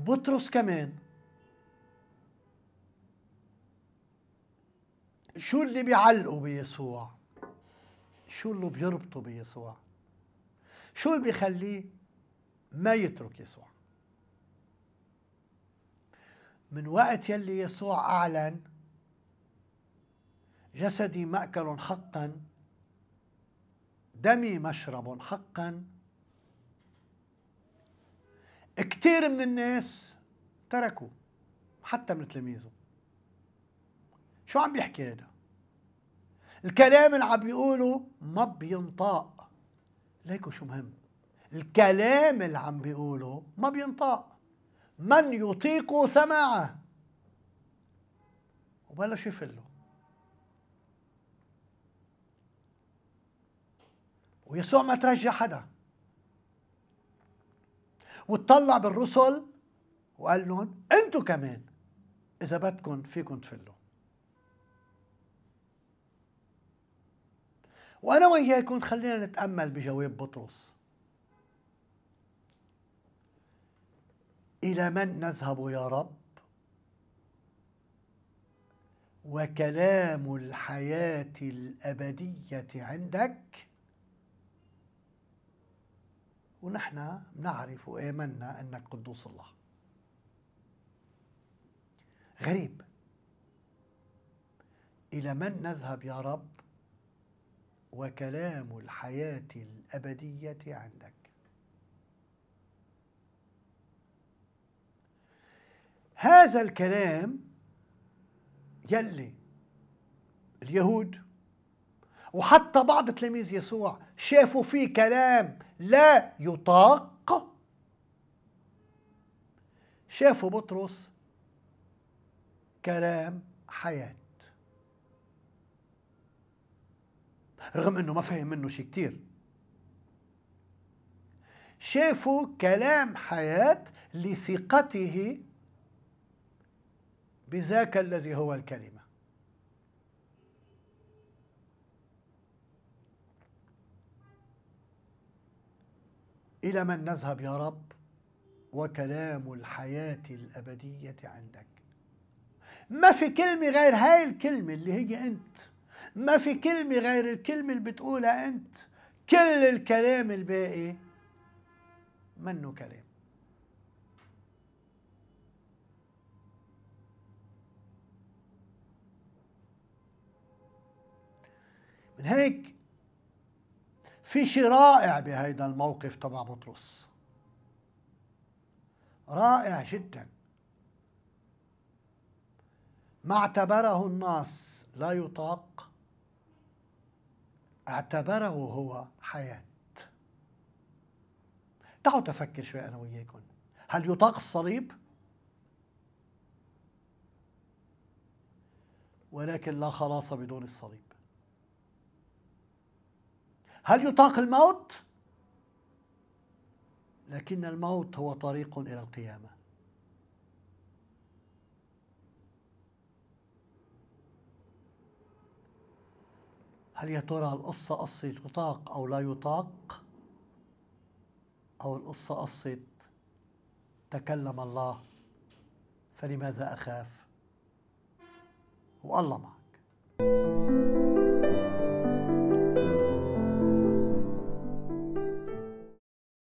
وبطرس كمان شو اللي بيعلقوا بيسوع شو اللي بيربطوا بيسوع شو اللي بيخليه ما يترك يسوع من وقت يلي يسوع أعلن جسدي مأكل حقا دمي مشرب حقا كثير من الناس تركوا حتى من تلاميذه شو عم بيحكي هذا الكلام اللي عم بيقوله ما بينطاق ليكو شو مهم الكلام اللي عم بيقوله ما بينطاق من يطيق سماعه وبلش يفله ويسوع ما ترجع حدا واتطلع بالرسل وقال لهم انتوا كمان اذا بدكم فيكم تفلوا وانا وياكم خلينا نتامل بجواب بطرس الى من نذهب يا رب وكلام الحياه الابديه عندك ونحن نعرف وآمنا أنك قدوس الله غريب إلى من نذهب يا رب وكلام الحياة الأبدية عندك هذا الكلام يلي اليهود وحتى بعض تلاميذ يسوع شافوا فيه كلام لا يطاق شافوا بطرس كلام حياة رغم انه ما فهم منه شيء كتير شافوا كلام حياة لثقته بذاك الذي هو الكلمة إلى من نذهب يا رب وكلام الحياة الأبدية عندك ما في كلمة غير هاي الكلمة اللي هي أنت ما في كلمة غير الكلمة اللي بتقولها أنت كل الكلام الباقي منه كلام من هيك في شيء رائع بهيدا الموقف تبع بطرس رائع جدا ما اعتبره الناس لا يطاق اعتبره هو حياة تعالوا تفكر شوي أنا وياكم هل يطاق الصليب؟ ولكن لا خلاص بدون الصليب هل يطاق الموت لكن الموت هو طريق الى القيامه هل يا ترى القصه قصه تطاق او لا يطاق او القصه قصه تكلم الله فلماذا اخاف والله ما